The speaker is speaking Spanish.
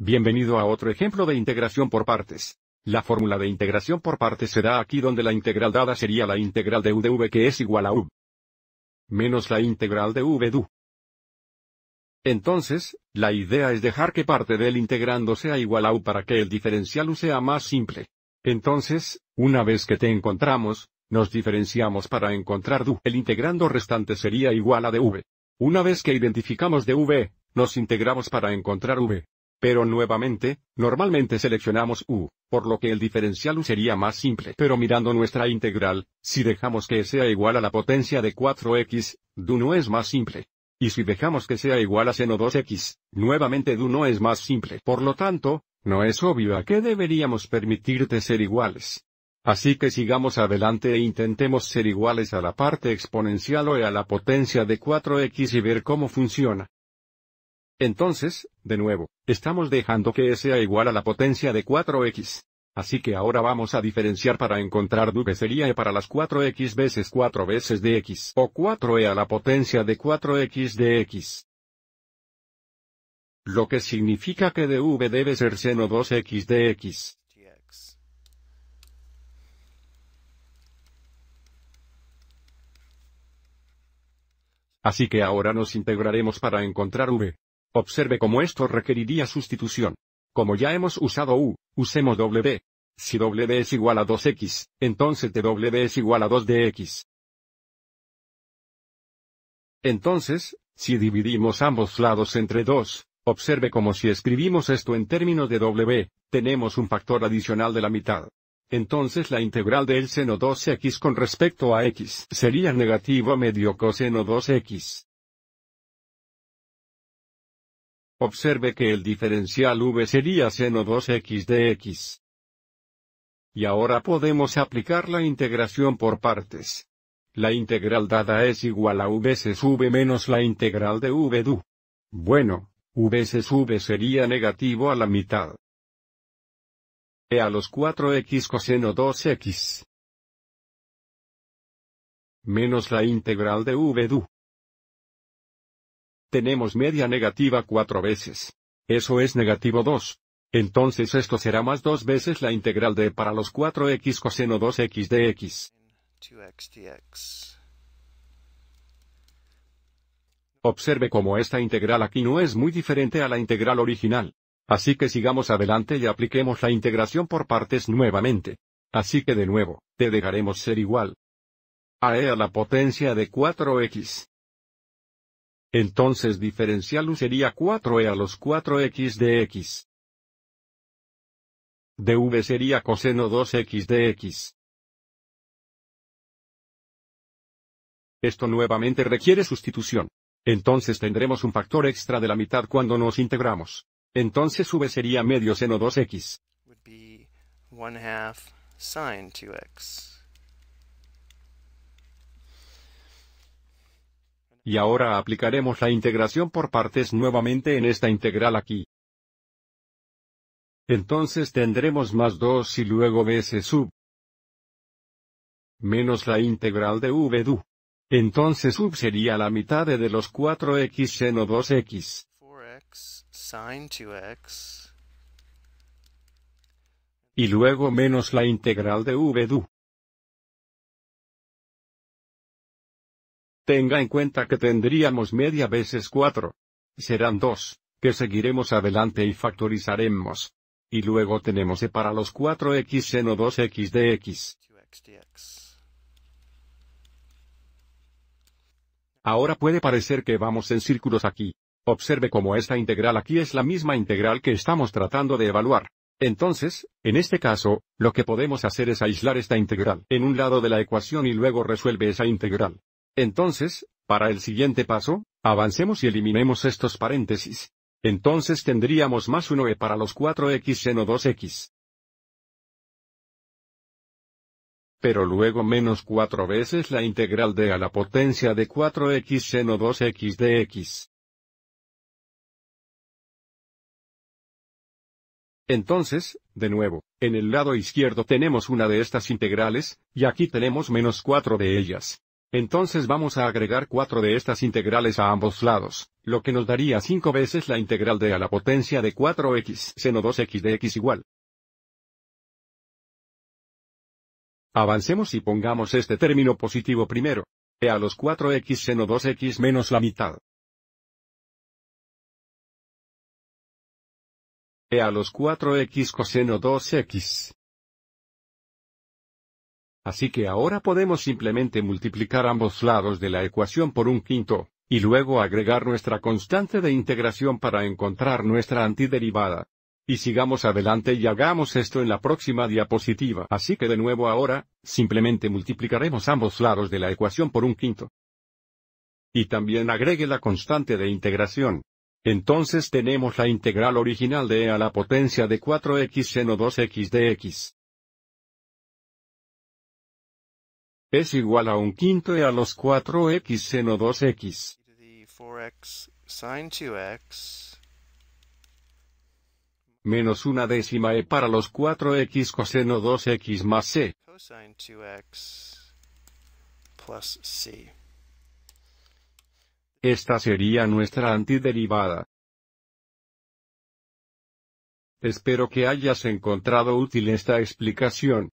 Bienvenido a otro ejemplo de integración por partes. La fórmula de integración por partes será aquí donde la integral dada sería la integral de u de v que es igual a u menos la integral de v du. Entonces, la idea es dejar que parte del integrando sea igual a u para que el diferencial u sea más simple. Entonces, una vez que te encontramos, nos diferenciamos para encontrar du. El integrando restante sería igual a dv. Una vez que identificamos dv, nos integramos para encontrar v. Pero nuevamente, normalmente seleccionamos u, por lo que el diferencial u sería más simple. Pero mirando nuestra integral, si dejamos que sea igual a la potencia de 4x, du no es más simple. Y si dejamos que sea igual a seno 2x, nuevamente du no es más simple. Por lo tanto, no es obvio a qué deberíamos permitirte ser iguales. Así que sigamos adelante e intentemos ser iguales a la parte exponencial o a la potencia de 4x y ver cómo funciona. Entonces, de nuevo, estamos dejando que sea igual a la potencia de 4x. Así que ahora vamos a diferenciar para encontrar V sería E para las 4x veces 4 veces de X. o 4e a la potencia de 4x de x. Lo que significa que dv debe ser seno 2x de x. Así que ahora nos integraremos para encontrar v. Observe cómo esto requeriría sustitución. Como ya hemos usado U, usemos W. Si W es igual a 2X, entonces DW es igual a 2DX. Entonces, si dividimos ambos lados entre 2, observe como si escribimos esto en términos de W, tenemos un factor adicional de la mitad. Entonces la integral del seno 2x con respecto a x sería negativo medio coseno 2x. Observe que el diferencial v sería seno 2x de x. Y ahora podemos aplicar la integración por partes. La integral dada es igual a v se sube menos la integral de v du. Bueno, v sube sería negativo a la mitad. E a los 4x coseno 2x. Menos la integral de v du. Tenemos media negativa cuatro veces. Eso es negativo 2. Entonces esto será más dos veces la integral de para los 4x coseno 2x dx. Observe cómo esta integral aquí no es muy diferente a la integral original. Así que sigamos adelante y apliquemos la integración por partes nuevamente. Así que de nuevo, te dejaremos ser igual a e a la potencia de 4x. Entonces diferencial u sería 4e a los 4x de x. dv sería coseno 2x de x. Esto nuevamente requiere sustitución. Entonces tendremos un factor extra de la mitad cuando nos integramos. Entonces v sería medio seno 2x. 2x. Y ahora aplicaremos la integración por partes nuevamente en esta integral aquí. Entonces tendremos más 2 y luego veces sub menos la integral de v du. Entonces sub sería la mitad de, los 4x seno 2x. 2x. Y luego menos la integral de v du. Tenga en cuenta que tendríamos media veces 4. Serán 2, que seguiremos adelante y factorizaremos. Y luego tenemos e para los 4x seno 2x de x. Ahora puede parecer que vamos en círculos aquí. Observe cómo esta integral aquí es la misma integral que estamos tratando de evaluar. Entonces, en este caso, lo que podemos hacer es aislar esta integral en un lado de la ecuación y luego resuelve esa integral. Entonces, para el siguiente paso, avancemos y eliminemos estos paréntesis. Entonces tendríamos más 1e para los 4x seno 2x. Pero luego menos 4 veces la integral de a la potencia de 4x seno 2x dx. Entonces, de nuevo, en el lado izquierdo tenemos una de estas integrales, y aquí tenemos menos 4 de ellas. Entonces vamos a agregar 4 de estas integrales a ambos lados, lo que nos daría 5 veces la integral de a la potencia de 4x seno 2x de x igual. Avancemos y pongamos este término positivo primero. E a los 4x seno 2x menos la mitad. E a los 4x coseno 2x. Así que ahora podemos simplemente multiplicar ambos lados de la ecuación por un quinto, y luego agregar nuestra constante de integración para encontrar nuestra antiderivada. Y sigamos adelante y hagamos esto en la próxima diapositiva. Así que de nuevo ahora, simplemente multiplicaremos ambos lados de la ecuación por un quinto. Y también agregue la constante de integración. Entonces tenemos la integral original de e a la potencia de 4x seno 2x de x. es igual a un quinto e a los 4x seno 2x. Menos una décima e para los 4x coseno 2x más c. Esta sería nuestra antiderivada. Espero que hayas encontrado útil esta explicación.